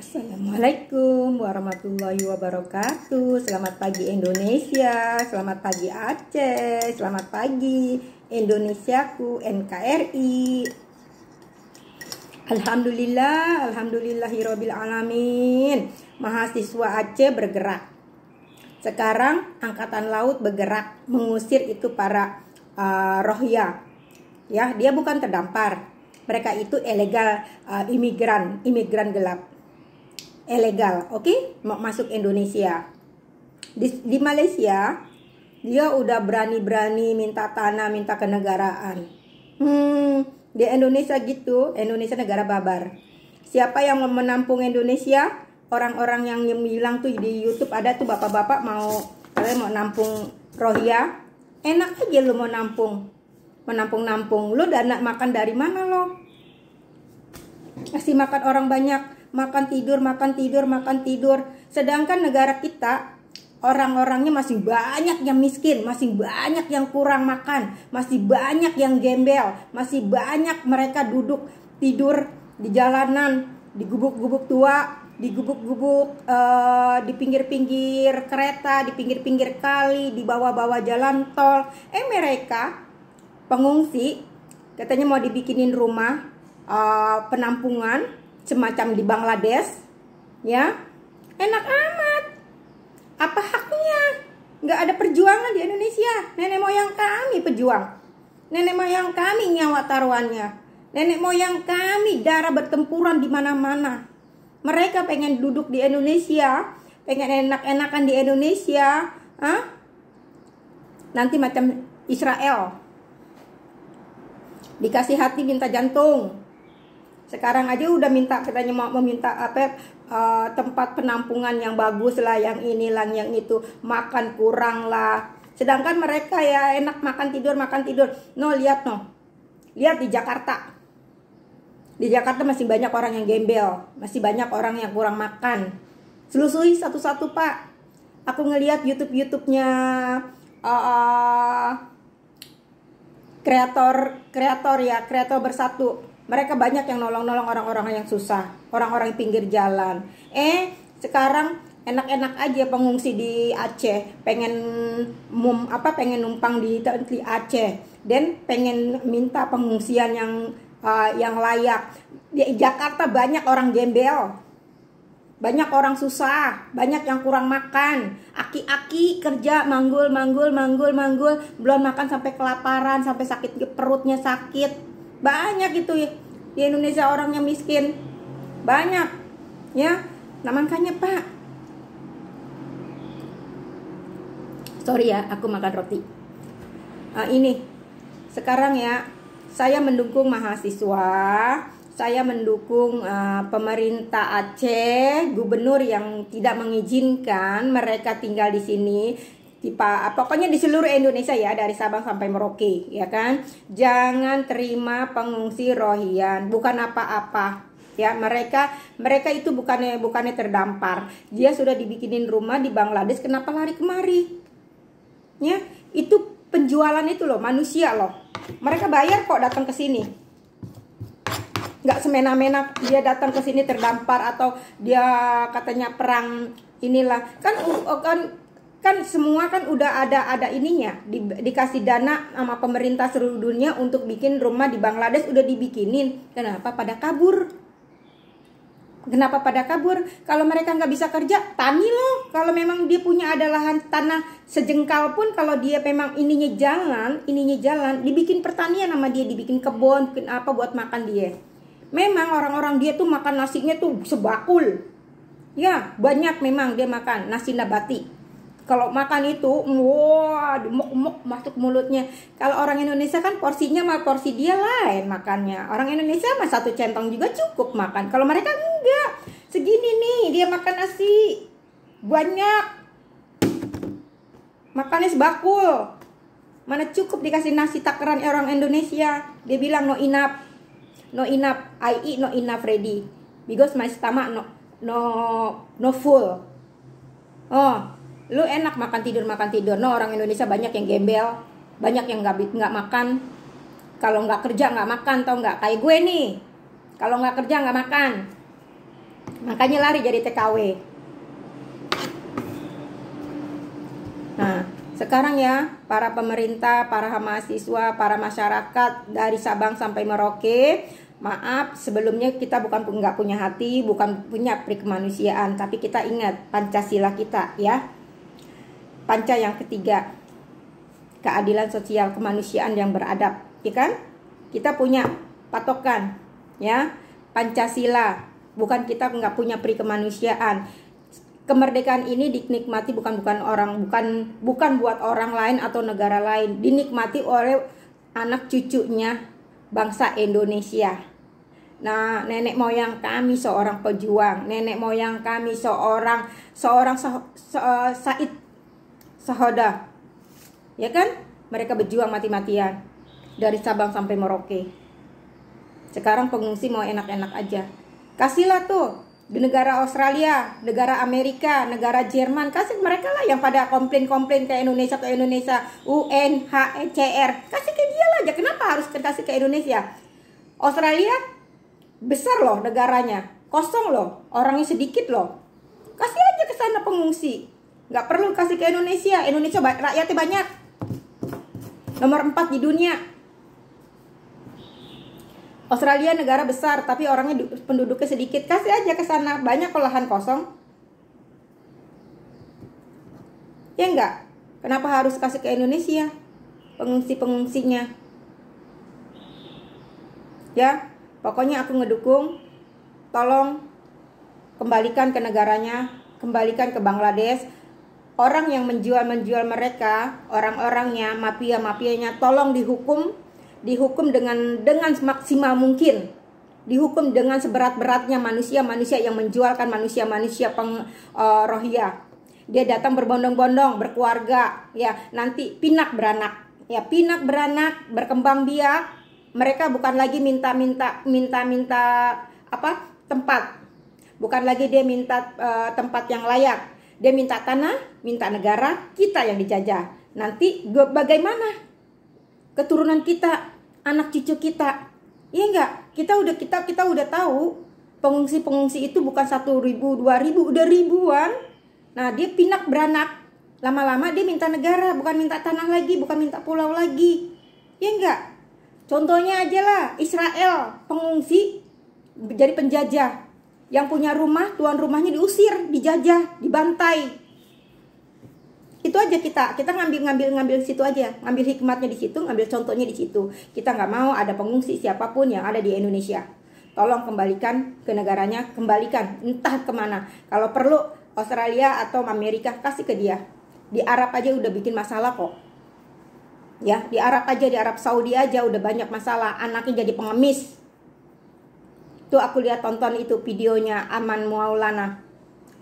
Assalamualaikum warahmatullahi wabarakatuh Selamat pagi Indonesia Selamat pagi Aceh Selamat pagi Indonesiaku NKRI Alhamdulillah Alhamdulillahirrohbil alamin Mahasiswa Aceh bergerak Sekarang Angkatan Laut bergerak Mengusir itu para uh, rohya Ya dia bukan terdampar mereka itu ilegal uh, imigran, imigran gelap ilegal, eh, oke? Okay? Masuk Indonesia. Di, di Malaysia, dia udah berani-berani minta tanah, minta kenegaraan. Hmm, di Indonesia gitu, Indonesia negara babar. Siapa yang mau menampung Indonesia? Orang-orang yang bilang tuh di YouTube ada tuh bapak-bapak mau kalian eh, mau nampung Rohia. Enak aja lu mau nampung. Menampung-nampung. Lu dana makan dari mana lo? Kasih makan orang banyak makan tidur, makan tidur, makan tidur. Sedangkan negara kita orang-orangnya masih banyak yang miskin, masih banyak yang kurang makan, masih banyak yang gembel, masih banyak mereka duduk tidur di jalanan, di gubuk-gubuk tua, di gubuk-gubuk uh, di pinggir-pinggir kereta, di pinggir-pinggir kali, di bawah-bawah jalan tol. Eh mereka pengungsi katanya mau dibikinin rumah uh, penampungan semacam di Bangladesh ya enak amat apa haknya nggak ada perjuangan di Indonesia nenek moyang kami pejuang nenek moyang kami nyawa taruhannya nenek moyang kami darah bertempuran di mana-mana mereka pengen duduk di Indonesia pengen enak-enakan di Indonesia Hah? nanti macam Israel dikasih hati minta jantung sekarang aja udah minta katanya mau meminta apa uh, tempat penampungan yang bagus lah yang ini lah yang itu makan kurang lah sedangkan mereka ya enak makan tidur makan tidur no lihat no lihat di Jakarta di Jakarta masih banyak orang yang gembel masih banyak orang yang kurang makan selusui satu-satu pak aku ngelihat YouTube YouTube-nya uh, eh, eh, kreator kreator ya kreator bersatu mereka banyak yang nolong-nolong orang-orang yang susah, orang-orang pinggir jalan. Eh, sekarang enak-enak aja pengungsi di Aceh, pengen mum apa pengen numpang di, di Aceh dan pengen minta pengungsian yang uh, yang layak. Di Jakarta banyak orang gembel. Banyak orang susah, banyak yang kurang makan. Aki-aki kerja manggul, manggul, manggul, manggul, belum makan sampai kelaparan, sampai sakit perutnya sakit. Banyak itu. ya di Indonesia orang yang miskin banyak ya nah makanya pak sorry ya aku makan roti uh, ini sekarang ya saya mendukung mahasiswa saya mendukung uh, pemerintah Aceh gubernur yang tidak mengizinkan mereka tinggal di sini tipe ah, pokoknya di seluruh Indonesia ya dari Sabang sampai Merauke ya kan jangan terima pengungsi Rohian bukan apa-apa ya mereka mereka itu bukannya bukannya terdampar dia sudah dibikinin rumah di Bangladesh kenapa lari kemari ya itu penjualan itu loh manusia loh mereka bayar kok datang ke sini nggak semena-mena dia datang ke sini terdampar atau dia katanya perang inilah kan kan kan semua kan udah ada ada ininya di, dikasih dana sama pemerintah seluruh dunia untuk bikin rumah di Bangladesh udah dibikinin kenapa pada kabur kenapa pada kabur kalau mereka nggak bisa kerja tani loh kalau memang dia punya ada lahan tanah sejengkal pun kalau dia memang ininya jalan ininya jalan dibikin pertanian sama dia dibikin kebun bikin apa buat makan dia memang orang-orang dia tuh makan nasinya tuh sebakul ya banyak memang dia makan nasi nabati kalau makan itu wow demuk muk masuk mulutnya kalau orang Indonesia kan porsinya mah porsi dia lain makannya orang Indonesia mah satu centong juga cukup makan kalau mereka enggak segini nih dia makan nasi banyak makannya sebakul mana cukup dikasih nasi takaran orang Indonesia dia bilang no inap no inap I eat no inap ready because my stomach no no no full oh lu enak makan tidur makan tidur no orang Indonesia banyak yang gembel banyak yang nggak nggak makan kalau nggak kerja nggak makan tau nggak kayak gue nih kalau nggak kerja nggak makan makanya lari jadi TKW nah sekarang ya para pemerintah para mahasiswa para masyarakat dari Sabang sampai Merauke maaf sebelumnya kita bukan nggak punya hati bukan punya prikemanusiaan, tapi kita ingat Pancasila kita ya panca yang ketiga keadilan sosial kemanusiaan yang beradab ya kan kita punya patokan ya Pancasila bukan kita nggak punya pri kemanusiaan kemerdekaan ini dinikmati bukan bukan orang bukan bukan buat orang lain atau negara lain dinikmati oleh anak cucunya bangsa Indonesia Nah, nenek moyang kami seorang pejuang, nenek moyang kami seorang seorang se, se, eh, Said Sahoda. Ya kan? Mereka berjuang mati-matian dari Sabang sampai Merauke. Sekarang pengungsi mau enak-enak aja. Kasihlah tuh di negara Australia, negara Amerika, negara Jerman, kasih mereka lah yang pada komplain-komplain ke Indonesia ke Indonesia, UNHCR, e kasih ke dia lah aja. Kenapa harus kasih ke Indonesia? Australia besar loh negaranya, kosong loh, orangnya sedikit loh. Kasih aja ke sana pengungsi. Nggak perlu kasih ke Indonesia. Indonesia rakyatnya banyak. Nomor 4 di dunia. Australia negara besar tapi orangnya penduduknya sedikit. Kasih aja ke sana. Banyak kok lahan kosong. Ya enggak? Kenapa harus kasih ke Indonesia? Pengungsi-pengungsinya. Ya, pokoknya aku ngedukung. Tolong kembalikan ke negaranya, kembalikan ke Bangladesh, orang yang menjual-menjual mereka, orang-orangnya, mafia-mafianya tolong dihukum, dihukum dengan dengan maksimal mungkin. Dihukum dengan seberat-beratnya manusia-manusia yang menjualkan manusia-manusia peng uh, rohia. Dia datang berbondong-bondong, berkeluarga, ya, nanti pinak beranak. Ya, pinak beranak, berkembang biak. Mereka bukan lagi minta-minta minta-minta apa? tempat. Bukan lagi dia minta uh, tempat yang layak dia minta tanah, minta negara, kita yang dijajah. Nanti bagaimana keturunan kita, anak cucu kita? Iya enggak? Kita udah kita kita udah tahu pengungsi-pengungsi itu bukan satu ribu, dua ribu, udah ribuan. Nah dia pinak beranak. Lama-lama dia minta negara, bukan minta tanah lagi, bukan minta pulau lagi. Ya enggak? Contohnya aja lah, Israel, pengungsi jadi penjajah. Yang punya rumah, tuan rumahnya diusir, dijajah, dibantai. Itu aja kita, kita ngambil ngambil ngambil situ aja, ngambil hikmatnya di situ, ngambil contohnya di situ. Kita nggak mau ada pengungsi siapapun yang ada di Indonesia. Tolong kembalikan ke negaranya, kembalikan entah kemana. Kalau perlu Australia atau Amerika kasih ke dia. Di Arab aja udah bikin masalah kok. Ya, di Arab aja, di Arab Saudi aja udah banyak masalah. Anaknya jadi pengemis, itu aku lihat tonton itu videonya Aman Maulana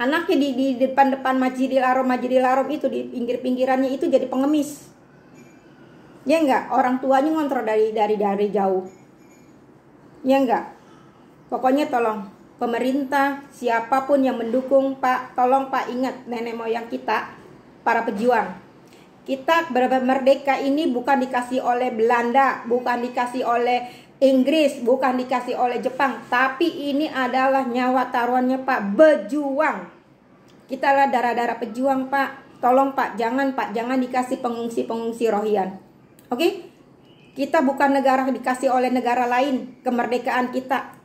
anaknya di di depan-depan Majidil Arom Majidil Arom itu di pinggir-pinggirannya itu jadi pengemis ya enggak orang tuanya ngontrol dari dari dari jauh ya enggak pokoknya tolong pemerintah, siapapun yang mendukung, Pak, tolong Pak ingat nenek moyang kita, para pejuang. Kita merdeka ini bukan dikasih oleh Belanda, bukan dikasih oleh Inggris, bukan dikasih oleh Jepang, tapi ini adalah nyawa taruhannya Pak, berjuang. Kita lah darah-darah pejuang Pak, tolong Pak, jangan Pak, jangan dikasih pengungsi-pengungsi rohian. Oke? Kita bukan negara dikasih oleh negara lain kemerdekaan kita.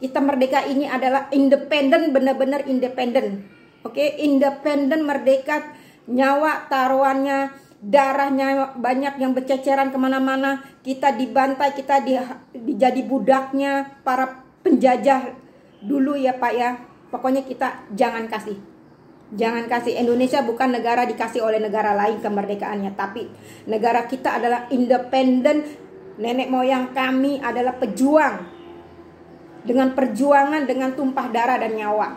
Kita merdeka ini adalah independen, benar-benar independen. Oke, independen merdeka nyawa taruhannya darahnya banyak yang berceceran kemana-mana, kita dibantai, kita di, dijadi budaknya para penjajah dulu ya Pak ya. Pokoknya kita jangan kasih. Jangan kasih Indonesia bukan negara dikasih oleh negara lain kemerdekaannya, tapi negara kita adalah independen. Nenek moyang kami adalah pejuang. Dengan perjuangan dengan tumpah darah dan nyawa.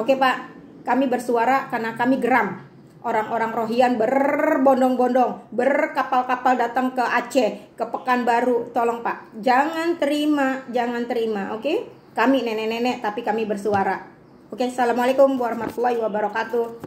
Oke, Pak. Kami bersuara karena kami geram Orang-orang rohian berbondong-bondong, berkapal-kapal datang ke Aceh, ke Pekanbaru. Tolong Pak, jangan terima, jangan terima, oke? Okay? Kami nenek-nenek tapi kami bersuara. Oke, okay, Assalamualaikum warahmatullahi wabarakatuh.